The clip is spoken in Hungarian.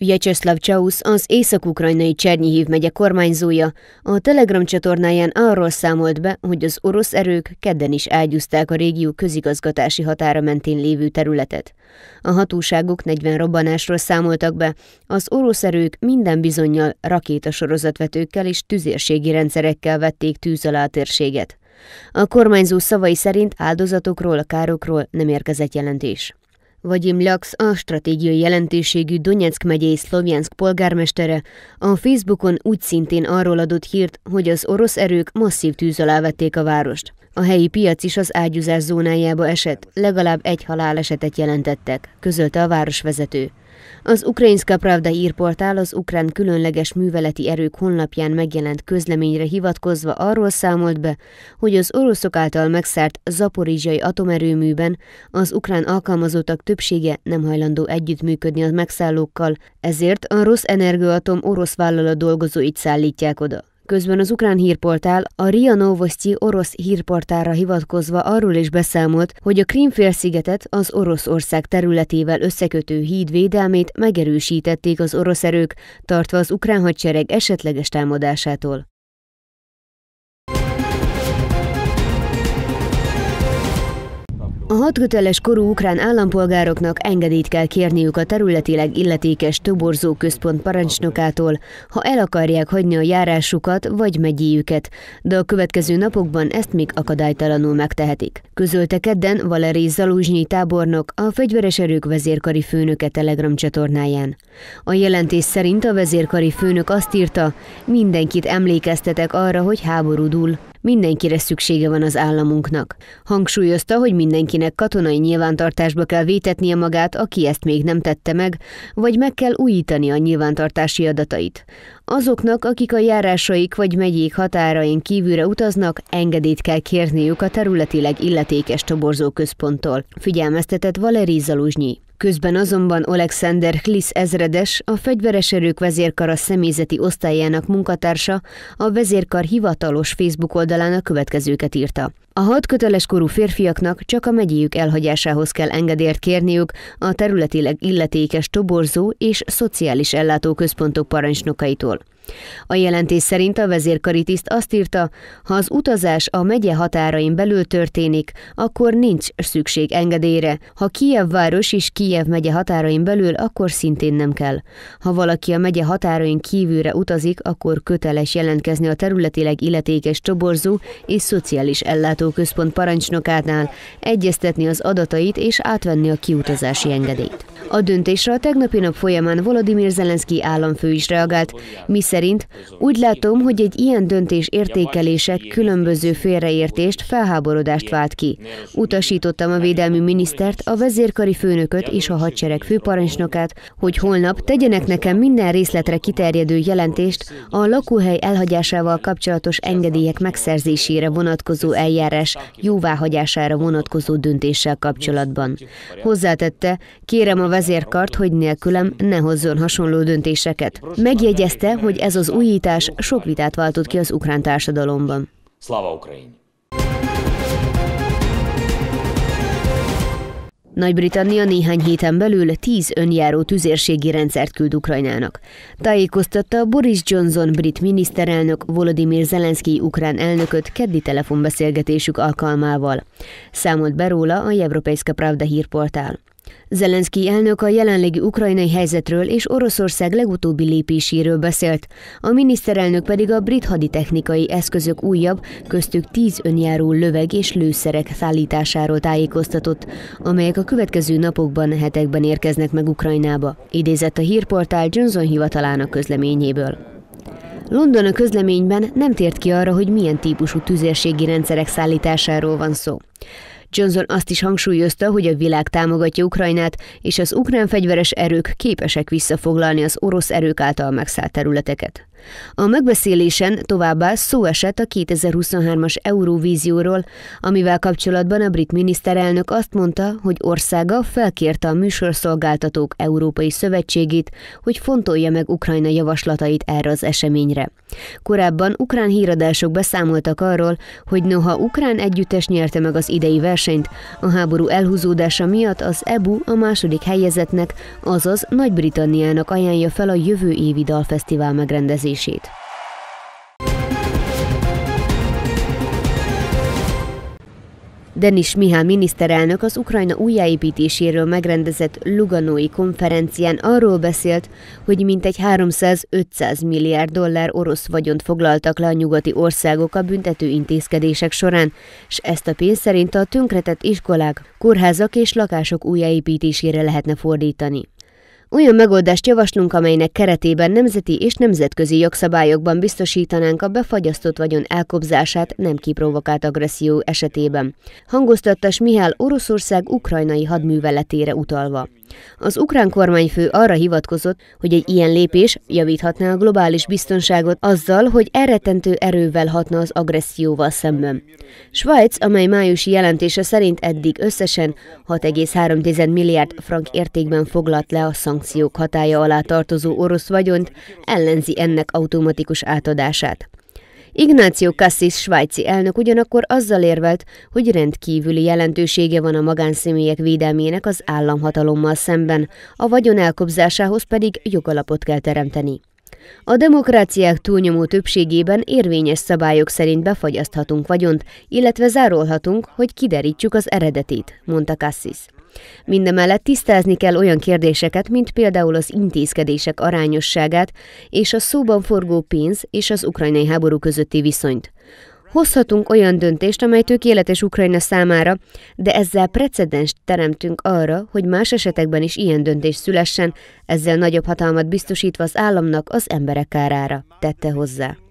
Vyacheslav Csausz, az észak-ukrajnai Csernyihív megye kormányzója, a Telegram csatornáján arról számolt be, hogy az orosz erők kedden is ágyúzták a régió közigazgatási határa mentén lévő területet. A hatóságok 40 robbanásról számoltak be, az orosz erők minden bizonyal rakétasorozatvetőkkel és tüzérségi rendszerekkel vették tűz alá a térséget. A kormányzó szavai szerint áldozatokról, károkról nem érkezett jelentés. Vagyim Lax, a stratégiai jelentőségű Donetsk megyei Szlovjánszk polgármestere a Facebookon úgy szintén arról adott hírt, hogy az orosz erők masszív tűz alá vették a várost. A helyi piac is az ágyúzás zónájába esett, legalább egy halálesetet jelentettek, közölte a városvezető. Az Ukrajinska Pravda írportál az ukrán különleges műveleti erők honlapján megjelent közleményre hivatkozva arról számolt be, hogy az oroszok által megszárt zaporizsai atomerőműben az ukrán alkalmazottak többsége nem hajlandó együttműködni a megszállókkal, ezért a Rosszenergoatom orosz vállalat dolgozóit szállítják oda. Közben az ukrán hírportál a Ria Novosti orosz hírportálra hivatkozva arról is beszámolt, hogy a Krímfélszigetet az Oroszország területével összekötő híd védelmét megerősítették az orosz erők, tartva az ukrán hadsereg esetleges támadásától. A hatköteles korú ukrán állampolgároknak engedélyt kell kérniük a területileg illetékes toborzó központ parancsnokától, ha el akarják hagyni a járásukat vagy megyéjüket, de a következő napokban ezt még akadálytalanul megtehetik. Közölte kedden Valeri Zaluzsnyi tábornok a fegyveres erők vezérkari főnöke Telegram csatornáján. A jelentés szerint a vezérkari főnök azt írta, mindenkit emlékeztetek arra, hogy háború dúl. Mindenkire szüksége van az államunknak. Hangsúlyozta, hogy mindenki akinek katonai nyilvántartásba kell vétetnie magát, aki ezt még nem tette meg, vagy meg kell újítani a nyilvántartási adatait. Azoknak, akik a járásaik vagy megyék határain kívülre utaznak, engedélyt kell kérniük a területileg illetékes toborzóközponttól, figyelmeztetett Valeri Zaluzsnyi. Közben azonban Alexander Klisz ezredes, a fegyveres erők vezérkara személyzeti osztályának munkatársa a vezérkar hivatalos Facebook oldalán a következőket írta. A hat köteles korú férfiaknak csak a megyéjük elhagyásához kell engedélyt kérniük a területileg illetékes toborzó és szociális ellátóközpontok parancsnokaitól. A jelentés szerint a vezérkari tiszt azt írta, ha az utazás a megye határain belül történik, akkor nincs szükség engedélyre, ha Kijev város és Kijev megye határain belül, akkor szintén nem kell. Ha valaki a megye határain kívülre utazik, akkor köteles jelentkezni a területileg illetékes toborzó és szociális ellátó Központ parancsnokátnál, egyeztetni az adatait és átvenni a kiutazási engedélyt. A döntésre a tegnapi nap folyamán Volodymyr Zelenszky államfő is reagált, miszerint úgy látom, hogy egy ilyen döntés értékelése különböző félreértést, felháborodást vált ki. Utasítottam a védelmi minisztert, a vezérkari főnököt és a hadsereg főparancsnokát, hogy holnap tegyenek nekem minden részletre kiterjedő jelentést a lakóhely elhagyásával kapcsolatos engedélyek megszerzésére vonatkozó eljárás eljárás jóváhagyására vonatkozó döntéssel kapcsolatban. Hozzátette, kérem a vezérkart, hogy nélkülem ne hozzon hasonló döntéseket. Megjegyezte, hogy ez az újítás sok vitát váltott ki az ukrán társadalomban. Slava Nagy-Britannia néhány héten belül tíz önjáró tüzérségi rendszert küld Ukrajnának. Tájékoztatta Boris Johnson brit miniszterelnök, Volodymyr Zelenszky ukrán elnököt keddi telefonbeszélgetésük alkalmával. Számolt be róla a európai Pravda hírportál. Zelenszky elnök a jelenlegi ukrajnai helyzetről és Oroszország legutóbbi lépéséről beszélt, a miniszterelnök pedig a brit haditechnikai eszközök újabb, köztük tíz önjáró löveg és lőszerek szállításáról tájékoztatott, amelyek a következő napokban, hetekben érkeznek meg Ukrajnába, idézett a hírportál Johnson hivatalának közleményéből. London a közleményben nem tért ki arra, hogy milyen típusú tüzérségi rendszerek szállításáról van szó. Johnson azt is hangsúlyozta, hogy a világ támogatja Ukrajnát, és az ukrán fegyveres erők képesek visszafoglalni az orosz erők által megszállt területeket. A megbeszélésen továbbá szó esett a 2023-as Euróvízióról, amivel kapcsolatban a brit miniszterelnök azt mondta, hogy országa felkérte a műsorszolgáltatók Európai Szövetségét, hogy fontolja meg Ukrajna javaslatait erre az eseményre. Korábban ukrán híradások beszámoltak arról, hogy noha ukrán együttes nyerte meg az idei versenyt, a háború elhúzódása miatt az EBU a második helyezetnek, azaz Nagy-Britanniának ajánlja fel a jövő évi dalfesztivál megrendezését ellenőrzését. Denis Mihály miniszterelnök az Ukrajna újjáépítéséről megrendezett Luganói konferencián arról beszélt, hogy mintegy 300-500 milliárd dollár orosz vagyont foglaltak le a nyugati országok a büntető intézkedések során, s ezt a pénzt szerint a tönkretett iskolák, kórházak és lakások újjáépítésére lehetne fordítani. Olyan megoldást javaslunk, amelynek keretében nemzeti és nemzetközi jogszabályokban biztosítanánk a befagyasztott vagyon elkobzását nem kiprovokált agresszió esetében. Hangoztattas Mihály Oroszország ukrajnai hadműveletére utalva. Az ukrán kormányfő arra hivatkozott, hogy egy ilyen lépés javíthatná a globális biztonságot azzal, hogy elrettentő erővel hatna az agresszióval szemben. Svájc, amely májusi jelentése szerint eddig összesen 6,3 milliárd frank értékben foglalt le a szankciók hatája alá tartozó orosz vagyont, ellenzi ennek automatikus átadását. Ignácio Cassis svájci elnök ugyanakkor azzal érvelt, hogy rendkívüli jelentősége van a magánszemélyek védelmének az államhatalommal szemben, a vagyon elkobzásához pedig jogalapot kell teremteni. A demokráciák túlnyomó többségében érvényes szabályok szerint befagyaszthatunk vagyont, illetve zárolhatunk, hogy kiderítsük az eredetét, mondta Cassis. Mindemellett tisztázni kell olyan kérdéseket, mint például az intézkedések arányosságát és a szóban forgó pénz és az ukrajnai háború közötti viszonyt. Hozhatunk olyan döntést, amely tökéletes Ukrajna számára, de ezzel precedens teremtünk arra, hogy más esetekben is ilyen döntés szülessen, ezzel nagyobb hatalmat biztosítva az államnak az emberek kárára, tette hozzá.